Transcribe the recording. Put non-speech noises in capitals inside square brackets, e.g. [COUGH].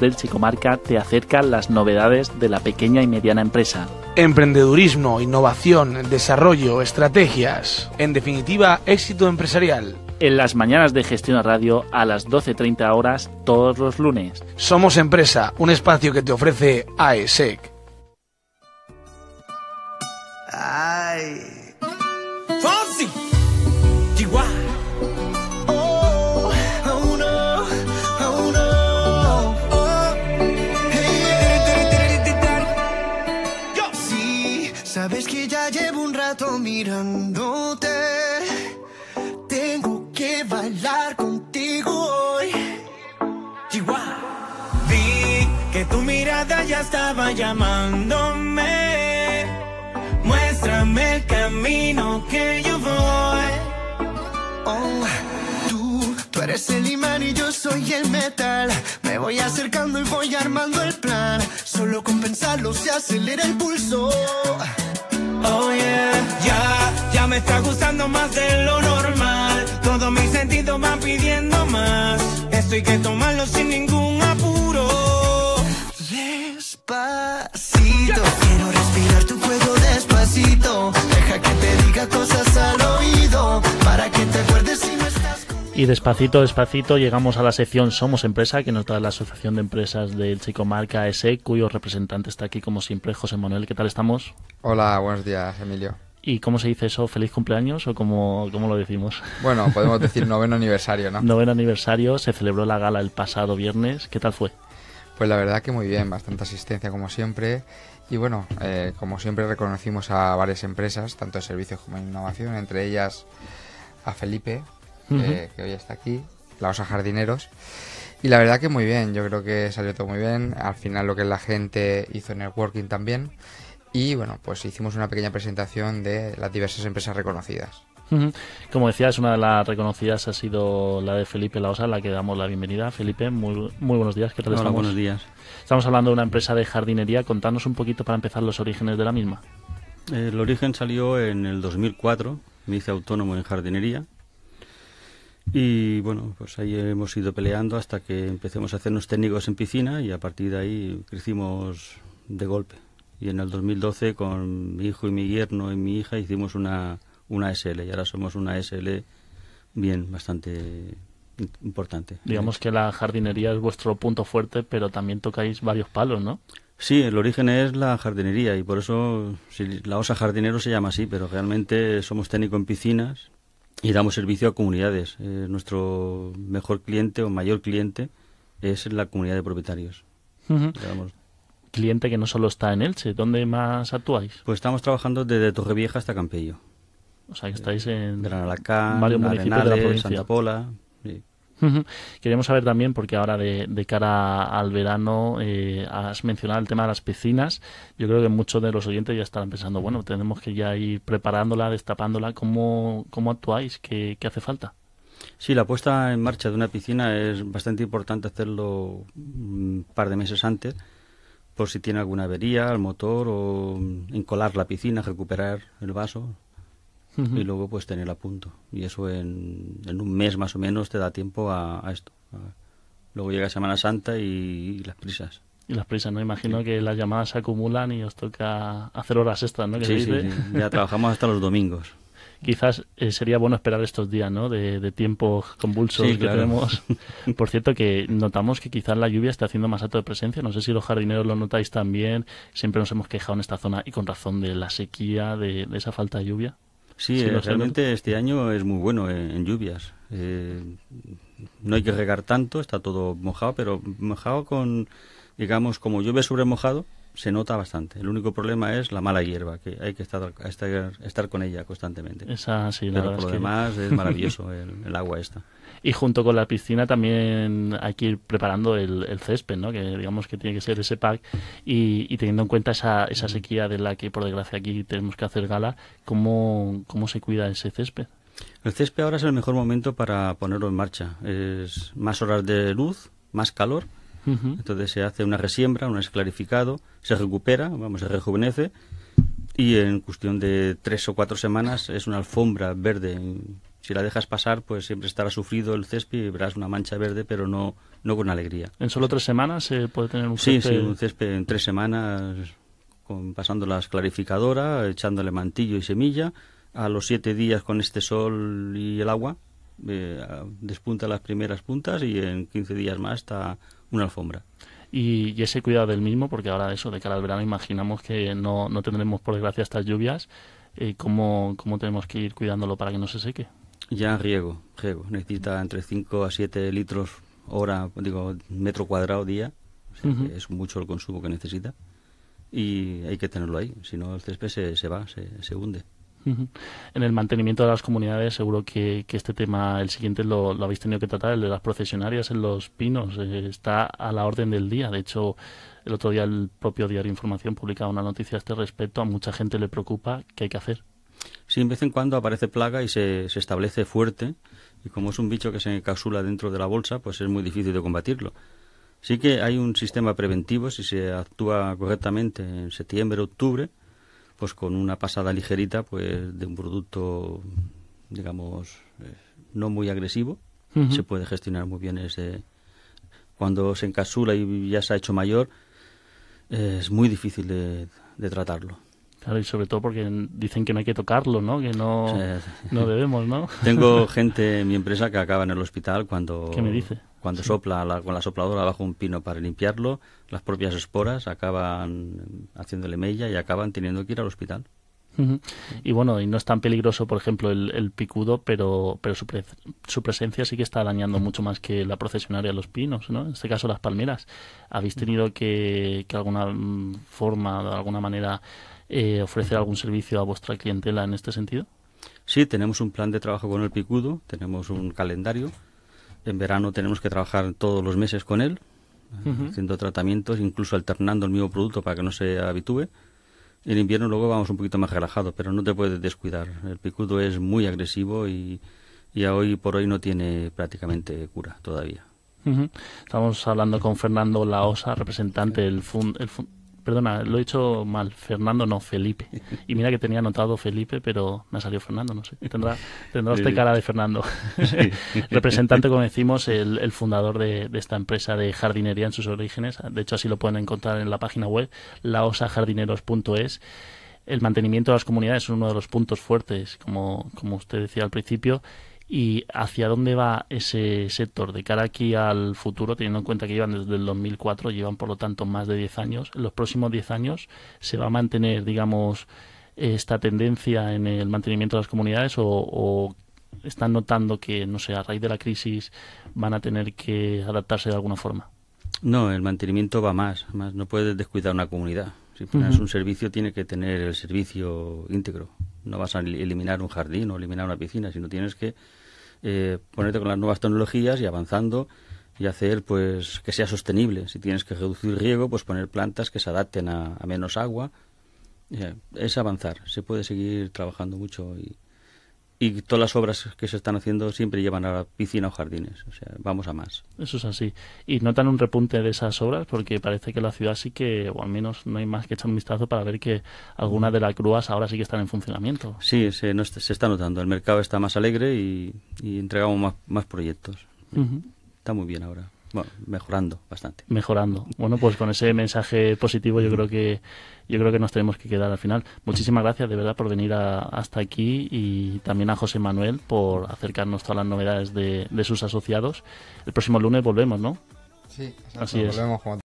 del Chicomarca te acercan las novedades de la pequeña y mediana empresa. Emprendedurismo, innovación, desarrollo, estrategias. En definitiva, éxito empresarial. En las mañanas de Gestión a Radio a las 12.30 horas todos los lunes. Somos Empresa, un espacio que te ofrece AESEC. ¿Ves que ya llevo un rato mirándote. Tengo que bailar contigo hoy. Vi que tu mirada ya estaba llamándome. Muéstrame el camino que yo voy. Oh, tú, tú eres el imán y yo soy el metal. Me voy acercando y voy armando el plan. Solo con pensarlo se acelera el pulso oh yeah. Ya, ya me está gustando más de lo normal. Todos mis sentidos van pidiendo más. Estoy hay que tomarlo sin ningún Y despacito, despacito llegamos a la sección Somos Empresa, que nos da la Asociación de Empresas del Marca S, cuyo representante está aquí como siempre, José Manuel. ¿Qué tal estamos? Hola, buenos días, Emilio. ¿Y cómo se dice eso? ¿Feliz cumpleaños o cómo, cómo lo decimos? Bueno, podemos [LAUGHS] decir noveno aniversario, ¿no? Noveno aniversario, se celebró la gala el pasado viernes. ¿Qué tal fue? Pues la verdad que muy bien, bastante asistencia como siempre. Y bueno, eh, como siempre reconocimos a varias empresas, tanto de servicios como de innovación, entre ellas a Felipe, que, hoy está aquí, la Osa Jardineros. Y la verdad que muy bien, yo creo que salió todo muy bien. Al final lo que la gente hizo en el working también. Y bueno, pues hicimos una pequeña presentación de las diversas empresas reconocidas. Como decías, una de las reconocidas ha sido la de Felipe Laosa, a la que damos la bienvenida. Felipe, muy, muy buenos días. ¿Qué tal Hola, buenos días. Estamos hablando de una empresa de jardinería. Contanos un poquito para empezar los orígenes de la misma. El origen salió en el 2004. Me hice autónomo en jardinería y bueno, pues ahí hemos ido peleando hasta que empecemos a hacernos técnicos en piscina y a partir de ahí crecimos de golpe. Y en el 2012 con mi hijo y mi yerno y mi hija hicimos una, una SL y ahora somos una SL bien, bastante importante. Digamos que la jardinería es vuestro punto fuerte, pero también tocáis varios palos, ¿no? Sí, el origen es la jardinería y por eso la osa jardinero se llama así, pero realmente somos técnico en piscinas, y damos servicio a comunidades. Eh, nuestro mejor cliente o mayor cliente es la comunidad de propietarios. Cliente que no solo está en Elche, ¿dónde más actuáis? Pues estamos trabajando desde Torrevieja hasta Campello. O sea, que estáis en Gran Alacán, Santa Pola. Queríamos saber también, porque ahora de, cara al verano eh, has mencionado el tema de las piscinas. Yo creo que muchos de los oyentes ya están pensando, bueno, tenemos que ya ir preparándola, destapándola. ¿Cómo, cómo actuáis? ¿Qué, ¿Qué hace falta? Sí, la puesta en marcha de una piscina es bastante importante hacerlo un mm, par de meses antes, por si tiene alguna avería al motor o mm, encolar la piscina, recuperar el vaso, y luego pues tener a punto. Y eso en, un mes más o menos te da tiempo a, esto. luego llega Semana Santa y, las prisas. Y las prisas, ¿no? Imagino que las llamadas se acumulan y os toca hacer horas extras, ¿no? Sí, sí, ya [LAUGHS] trabajamos hasta los domingos. Quizás eh, sería bueno esperar estos días, ¿no? De, de tiempos convulsos que tenemos. [LAUGHS] Por cierto, que notamos que quizás la lluvia está haciendo más alto de presencia. No sé si los jardineros lo notáis también. Siempre nos hemos quejado en esta zona y con razón de la sequía, de esa falta de lluvia. Sí, eh, realmente este año es muy bueno eh, en, lluvias. Eh, no hay que regar tanto, está todo mojado, pero mojado con, digamos, como llueve sobre mojado, se nota bastante. El único problema es la mala hierba, que hay que estar, estar, con ella constantemente. Esa, sí, la Pero por lo demás es [LAUGHS] maravilloso el, agua esta. Y junto con la piscina también hay que ir preparando el, césped, ¿no? que digamos que tiene que ser ese pack, y, teniendo en cuenta esa, esa, mm. sequía de la que por desgracia aquí tenemos que hacer gala, ¿cómo, cómo se cuida ese césped? El césped ahora es el mejor momento para ponerlo en marcha. Es más horas de luz, más calor, entonces se hace una resiembra, un esclarificado, se recupera, vamos, se rejuvenece y en cuestión de tres o cuatro semanas es una alfombra verde. Si la dejas pasar, pues siempre estará sufrido el césped y verás una mancha verde, pero no, no con alegría. ¿En solo tres semanas se puede tener un césped? Sí, sí, un césped en tres semanas, con, pasando la esclarificadora, echándole mantillo y semilla. A los siete días con este sol y el agua, eh, despunta las primeras puntas y en quince días más está una alfombra. Y, ese cuidado del mismo, porque ahora eso, de cara al verano, imaginamos que no, no tendremos, por desgracia, estas lluvias. Eh, ¿cómo, tenemos que ir cuidándolo para que no se seque? Ya riego, riego. Necesita entre 5 a 7 litros hora, digo, metro cuadrado día. es mucho el consumo que necesita. Y hay que tenerlo ahí, si no el césped se, va, se, se hunde. En el mantenimiento de las comunidades, seguro que, este tema, el siguiente, lo, habéis tenido que tratar, el de las procesionarias en los pinos, eh, está a la orden del día. De hecho, el otro día el propio Diario Información publicaba una noticia a este respecto. A mucha gente le preocupa qué hay que hacer. Sí, de vez en cuando aparece plaga y se, se establece fuerte. Y como es un bicho que se encapsula dentro de la bolsa, pues es muy difícil de combatirlo. Sí que hay un sistema preventivo, si se actúa correctamente en septiembre, octubre, pues con una pasada ligerita pues de un producto, digamos, eh, no muy agresivo. Se puede gestionar muy bien ese... Cuando se encasula y ya se ha hecho mayor, eh, es muy difícil de, tratarlo. Claro, y sobre todo porque dicen que no hay que tocarlo, ¿no? Que no, no debemos, ¿no? [LAUGHS] Tengo [LAUGHS] gente en mi empresa que acaba en el hospital cuando... ¿Qué me dice? Cuando sopla con la sopladora bajo un pino para limpiarlo, las propias esporas acaban haciéndole mella y acaban teniendo que ir al hospital. Y bueno, y no es tan peligroso, por ejemplo, el, picudo, pero, pero su, presencia sí que está dañando mucho más que la procesionaria los pinos, ¿no? En este caso, las palmeras. ¿Habéis tenido que, que alguna mm, forma, de alguna manera, eh, ofrecer algún servicio a vuestra clientela en este sentido? Sí, tenemos un plan de trabajo con el picudo, tenemos un calendario en verano tenemos que trabajar todos los meses con él, haciendo tratamientos, incluso alternando el mismo producto para que no se habitúe. En invierno luego vamos un poquito más relajado, pero no te puedes descuidar. El picudo es muy agresivo y, y hoy por hoy no tiene prácticamente cura todavía. Estamos hablando con Fernando Laosa, representante del Perdona, lo he dicho mal. Fernando no, Felipe. Y mira que tenía anotado Felipe, pero me ha salido Fernando, no sé. Tendrá, usted cara de Fernando. [LAUGHS] Representante, como decimos, el, fundador de, esta empresa de jardinería en sus orígenes. De hecho, así lo pueden encontrar en la página web, laosajardineros.es. El mantenimiento de las comunidades es uno de los puntos fuertes, como, como usted decía al principio y hacia dónde va ese sector de cara aquí al futuro, teniendo en cuenta que llevan desde el 2004, llevan por lo tanto más de 10 años. En los próximos 10 años se va a mantener, digamos, esta tendencia en el mantenimiento de las comunidades o, están notando que, no sé, a raíz de la crisis van a tener que adaptarse de alguna forma? No, el mantenimiento va más, más no puedes descuidar una comunidad. Si pones un servicio, tiene que tener el servicio íntegro. No vas a eliminar un jardín o eliminar una piscina, sino tienes que eh, ponerte con las nuevas tecnologías y avanzando y hacer pues que sea sostenible. Si tienes que reducir riego, pues poner plantas que se adapten a, menos agua. Eh, es avanzar, se puede seguir trabajando mucho y, y todas las obras que se están haciendo siempre llevan a la piscina o jardines. O sea, vamos a más. Eso es así. ¿Y notan un repunte de esas obras? Porque parece que la ciudad sí que, o al menos no hay más que echar un vistazo para ver que algunas de las grúas ahora sí que están en funcionamiento. Sí, se, se está notando. El mercado está más alegre y, entregamos más, proyectos. Está muy bien ahora. Bueno, mejorando bastante. Mejorando. Bueno, pues con ese mensaje positivo yo creo que yo creo que nos tenemos que quedar al final. Muchísimas gracias de verdad por venir hasta aquí y también a José Manuel por acercarnos todas las novedades de, de sus asociados. El próximo lunes volvemos, ¿no? Sí, Así es.